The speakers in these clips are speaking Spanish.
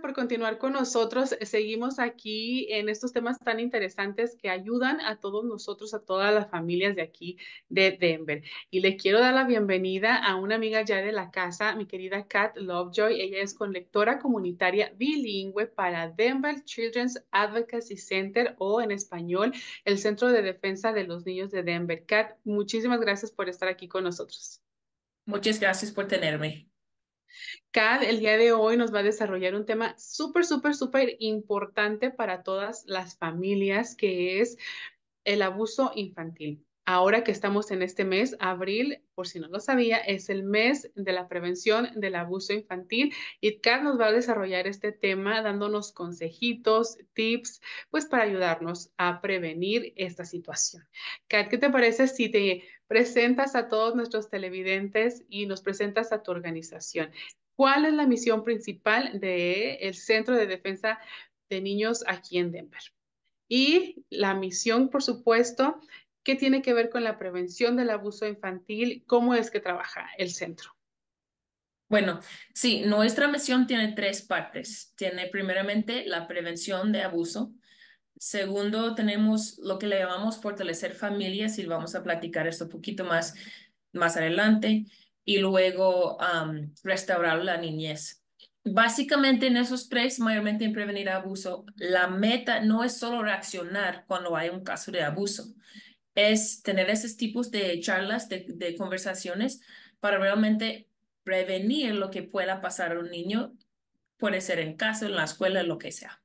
por continuar con nosotros. Seguimos aquí en estos temas tan interesantes que ayudan a todos nosotros, a todas las familias de aquí de Denver. Y le quiero dar la bienvenida a una amiga ya de la casa, mi querida Kat Lovejoy. Ella es lectora comunitaria bilingüe para Denver Children's Advocacy Center o en español, el Centro de Defensa de los Niños de Denver. Kat, muchísimas gracias por estar aquí con nosotros. Muchas gracias por tenerme. Cad el día de hoy nos va a desarrollar un tema súper, súper, súper importante para todas las familias, que es el abuso infantil. Ahora que estamos en este mes, abril, por si no lo sabía, es el mes de la prevención del abuso infantil y Kat nos va a desarrollar este tema dándonos consejitos, tips, pues para ayudarnos a prevenir esta situación. Kat, ¿qué te parece si te presentas a todos nuestros televidentes y nos presentas a tu organización? ¿Cuál es la misión principal del el Centro de Defensa de Niños aquí en Denver? Y la misión, por supuesto, ¿Qué tiene que ver con la prevención del abuso infantil, cómo es que trabaja el centro. Bueno, sí, nuestra misión tiene tres partes. Tiene primeramente la prevención de abuso. Segundo, tenemos lo que le llamamos fortalecer familias y vamos a platicar esto un poquito más, más adelante. Y luego restaurar la niñez. Básicamente en esos tres, mayormente en prevenir abuso, la meta no es solo reaccionar cuando hay un caso de abuso es tener esos tipos de charlas, de, conversaciones para realmente prevenir lo que pueda pasar a un niño, puede ser en casa, en la escuela, lo que sea.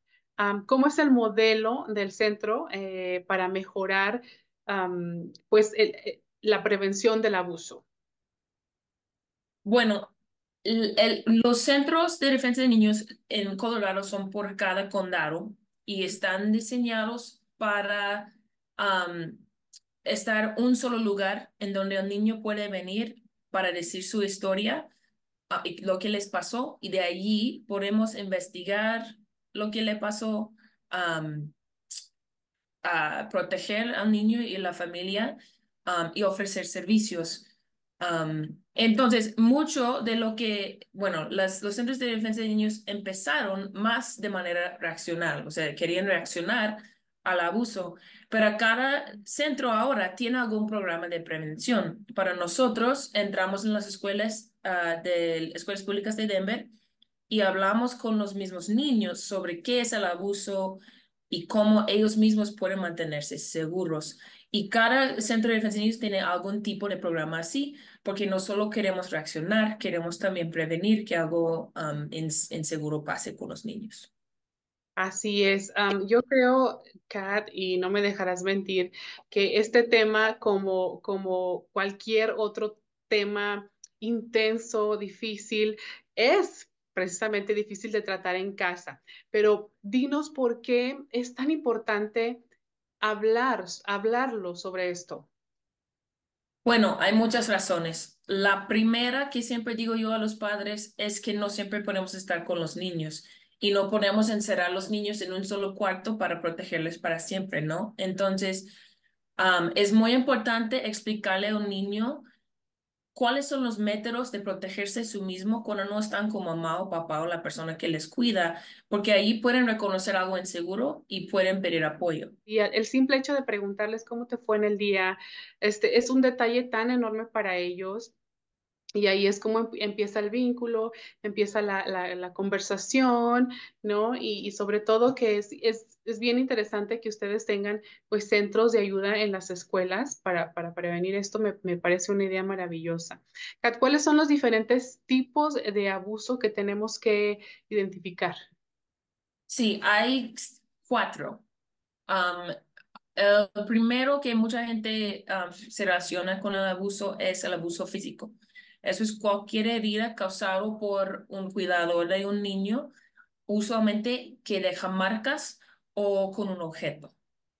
¿Cómo es el modelo del centro eh, para mejorar pues eh, la prevención del abuso? Bueno, los centros de defensa de niños en Colorado son por cada condado y están diseñados para estar un solo lugar en donde el niño puede venir para decir su historia, ah, lo que les pasó, y de allí podemos investigar lo que le pasó, a proteger al niño y la familia y ofrecer servicios. entonces, mucho de lo que, bueno, los centros de defensa de niños empezaron más de manera reaccional, o sea, querían reaccionar al abuso, pero cada centro ahora tiene algún programa de prevención. Para nosotros entramos en las escuelas ah, escuelas públicas de Denver y hablamos con los mismos niños sobre qué es el abuso y cómo ellos mismos pueden mantenerse seguros. Y cada centro de defensa de niños tiene algún tipo de programa así, porque no solo queremos reaccionar, queremos también prevenir que algo en inseguro pase con los niños. Así es. yo creo, Kat, y no me dejarás mentir, que este tema, como, como cualquier otro tema intenso, difícil, es precisamente difícil de tratar en casa. Pero dinos por qué es tan importante hablar, hablarlo sobre esto. Bueno, hay muchas razones. La primera que siempre digo yo a los padres es que no siempre podemos estar con los niños y no podemos encerrar a los niños en un solo cuarto para protegerles para siempre, ¿no? Entonces, es muy importante explicarle a un niño cuáles son los métodos de protegerse a sí mismo cuando no están con mamá o papá o la persona que les cuida, porque ahí pueden reconocer algo inseguro y pueden pedir apoyo. Y el simple hecho de preguntarles cómo te fue en el día, este es un detalle tan enorme para ellos y ahí es como empieza el vínculo, empieza la, la, conversación, ¿no? Y, sobre todo que es, es, es, bien interesante que ustedes tengan pues centros de ayuda en las escuelas para, para prevenir esto, me, me, parece una idea maravillosa. Kat, ¿cuáles son los diferentes tipos de abuso que tenemos que identificar? Sí, hay cuatro. Um, el primero que mucha gente um, se relaciona con el abuso es el abuso físico. Eso es cualquier herida causada por un cuidador de un niño, usualmente que deja marcas o con un objeto.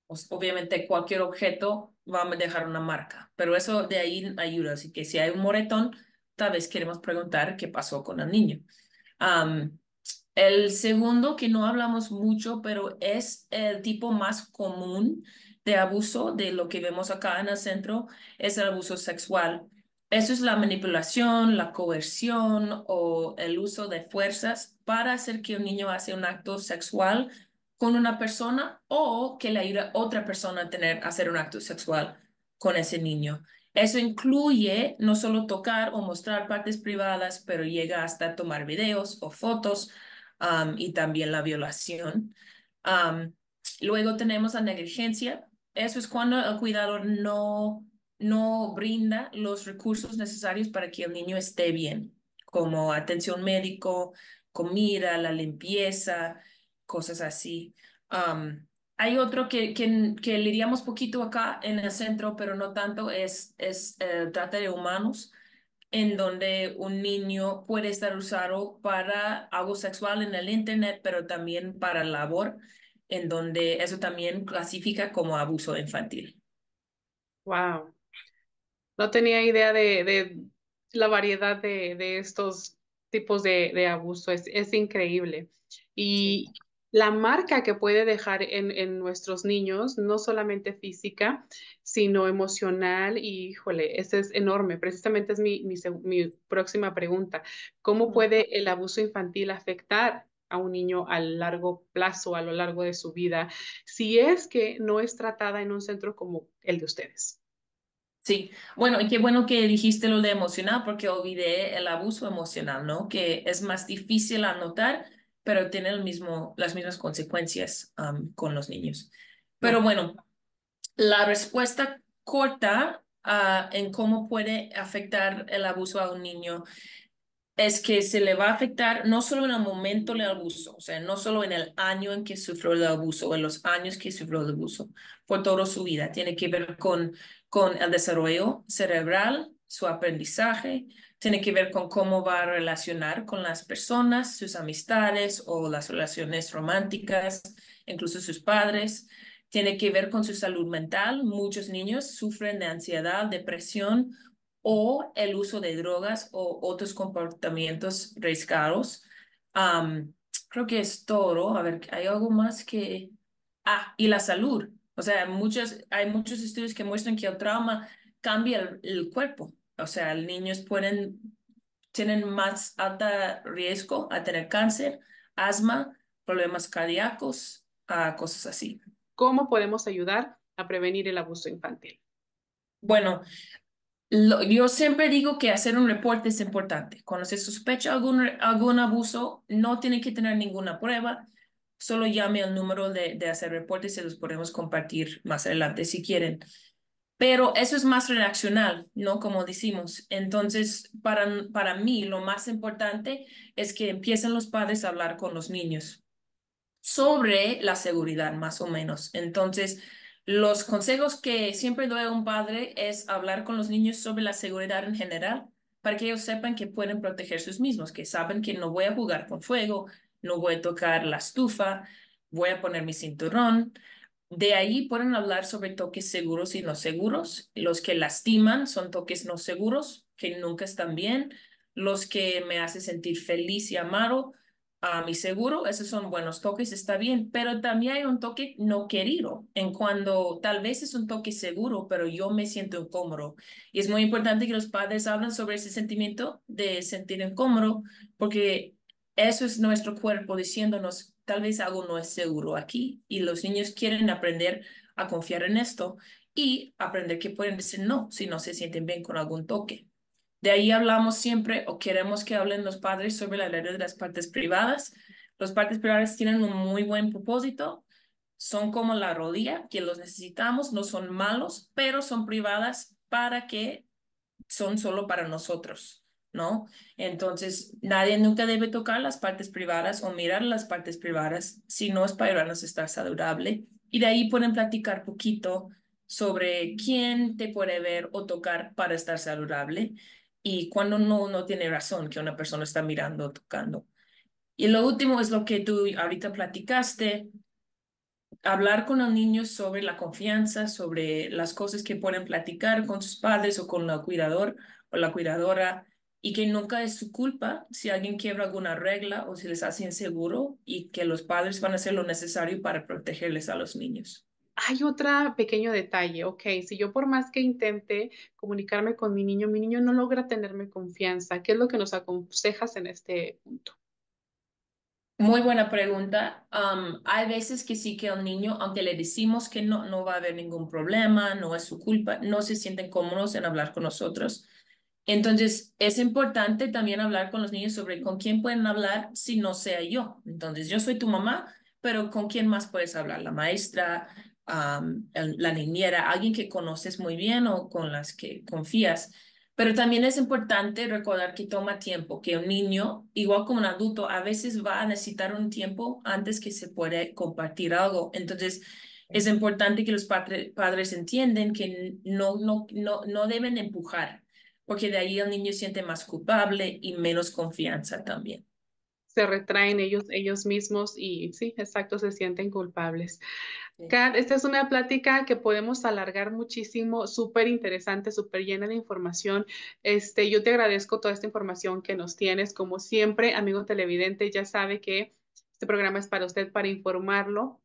Pues, obviamente cualquier objeto va a dejar una marca, pero eso de ahí ayuda. Así que si hay un moretón, tal vez queremos preguntar qué pasó con el niño. el segundo, que no hablamos mucho, pero es el tipo más común de abuso de lo que vemos acá en el centro, es el abuso sexual. Eso es la manipulación, la coerción o el uso de fuerzas para hacer que un niño hace un acto sexual con una persona o que le ayude a otra persona a tener, hacer un acto sexual con ese niño. Eso incluye no solo tocar o mostrar partes privadas, pero llega hasta tomar videos o fotos um, y también la violación. Um, luego tenemos la negligencia. Eso es cuando el cuidador no no brinda los recursos necesarios para que el niño esté bien, como atención médico, comida, la limpieza, cosas así. hay otro que, que, que poquito acá en el centro, pero no tanto, es, es eh, trata de humanos, en donde un niño puede estar usado para algo sexual en el Internet, pero también para labor, en donde eso también clasifica como abuso infantil. Wow, no tenía idea de, la variedad de, estos tipos de, abuso. Es, increíble. Y la marca que puede dejar en, nuestros niños, no solamente física, sino emocional, y híjole, ese es enorme. Precisamente es mi próxima pregunta. ¿Cómo puede el abuso infantil afectar a un niño a largo plazo, a lo largo de su vida, si es que no es tratada en un centro como el de ustedes. Sí, bueno, y qué bueno que dijiste lo de emocional, porque olvidé el abuso emocional, ¿no? Que es más difícil anotar, pero tiene el mismo, las mismas consecuencias con los niños. Pero bueno, la respuesta corta ah, en cómo puede afectar el abuso a un niño es que se le va a afectar no solo en el momento del abuso, o sea, no solo en el año en que sufrió el abuso, o en los años que sufrió el abuso, por toda su vida. Tiene que ver con, con el desarrollo cerebral, su aprendizaje, tiene que ver con cómo va a relacionar con las personas, sus amistades o las relaciones románticas, incluso sus padres. Tiene que ver con su salud mental. Muchos niños sufren de ansiedad, depresión o el uso de drogas o otros comportamientos riesgados, creo que es todo. A ver, hay algo más que... Ah, y la salud. O sea, muchos hay muchos estudios que muestran que el trauma cambia el, cuerpo. O sea, los niños pueden, tienen más alto riesgo a tener cáncer, asma, problemas cardíacos, ah, cosas así. ¿Cómo podemos ayudar a prevenir el abuso infantil? Bueno, yo siempre digo que hacer un reporte es importante. Cuando se sospecha algún, algún abuso, no tiene que tener ninguna prueba, solo llame al número de, de hacer reportes y se los podemos compartir más adelante si quieren. Pero eso es más reaccional, ¿no? Como decimos. Entonces, para, para mí, lo más importante es que empiecen los padres a hablar con los niños sobre la seguridad, más o menos. Entonces, los consejos que siempre doy a un padre es hablar con los niños sobre la seguridad en general para que ellos sepan que pueden proteger sus mismos, que saben que no voy a jugar con fuego, no voy a tocar la estufa, voy a poner mi cinturón. De ahí pueden hablar sobre toques seguros y no seguros. Los que lastiman son toques no seguros, que nunca están bien. Los que me hacen sentir feliz y amado a mi seguro, esos son buenos toques, está bien, pero también hay un toque no querido, en cuando tal vez es un toque seguro, pero yo me siento incómodo. Y es muy importante que los padres hablen sobre ese sentimiento de sentir incómodo, porque eso es nuestro cuerpo diciéndonos, tal vez algo no es seguro aquí, y los niños quieren aprender a confiar en esto y aprender que pueden decir no si no se sienten bien con algún toque. De ahí hablamos siempre o queremos que hablen los padres sobre la ley de las partes privadas. Los partes privadas tienen un muy buen propósito, son como la rodilla, que los necesitamos, no son malos, pero son privadas para que son solo para nosotros, ¿no? Entonces, nadie nunca debe tocar las partes privadas o mirar las partes privadas si no es para ayudarnos estar saludable. Y de ahí pueden platicar poquito sobre quién te puede ver o tocar para estar saludable y cuando no, no tiene razón que una persona está mirando, tocando. Y lo último es lo que tú ahorita platicaste, hablar con los niños sobre la confianza, sobre las cosas que pueden platicar con sus padres o con el cuidador o la cuidadora y que nunca es su culpa si alguien quiebra alguna regla o si les hace inseguro y que los padres van a hacer lo necesario para protegerles a los niños hay otro pequeño detalle, ok, si yo por más que intente comunicarme con mi niño, mi niño no logra tenerme confianza, ¿qué es lo que nos aconsejas en este punto? Muy buena pregunta. hay veces que sí que un niño, aunque le decimos que no, no va a haber ningún problema, no es su culpa, no se sienten cómodos en hablar con nosotros. Entonces, es importante también hablar con los niños sobre con quién pueden hablar si no sea yo. Entonces, yo soy tu mamá, pero ¿con quién más puedes hablar? La maestra, la niñera, alguien que conoces muy bien o con las que confías. Pero también es importante recordar que toma tiempo, que un niño, igual como un adulto, a veces va a necesitar un tiempo antes que se puede compartir algo. Entonces, es importante que los padres entiendan que no, no, no, no deben empujar, porque de ahí el niño siente más culpable y menos confianza también se retraen ellos, ellos mismos y sí, exacto, se sienten culpables. Kat, esta es una plática que podemos alargar muchísimo, súper interesante, súper llena de información. Este, yo te agradezco toda esta información que nos tienes. Como siempre, amigo televidente, ya sabe que este programa es para usted, para informarlo.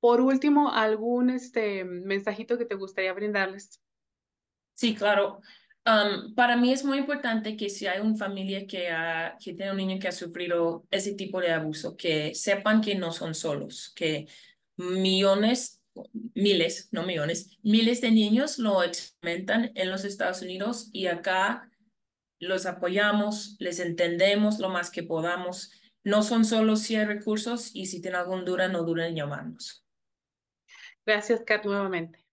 Por último, algún este, mensajito que te gustaría brindarles. Sí, claro para mí es muy importante que si hay una familia que, que tiene un niño que ha sufrido ese tipo de abuso, que sepan que no son solos, que millones, miles, no millones, miles de niños lo experimentan en los Estados Unidos y acá los apoyamos, les entendemos lo más que podamos. No son solos si hay recursos y si tienen alguna duda, no duden en llamarnos. Gracias, Kat, nuevamente.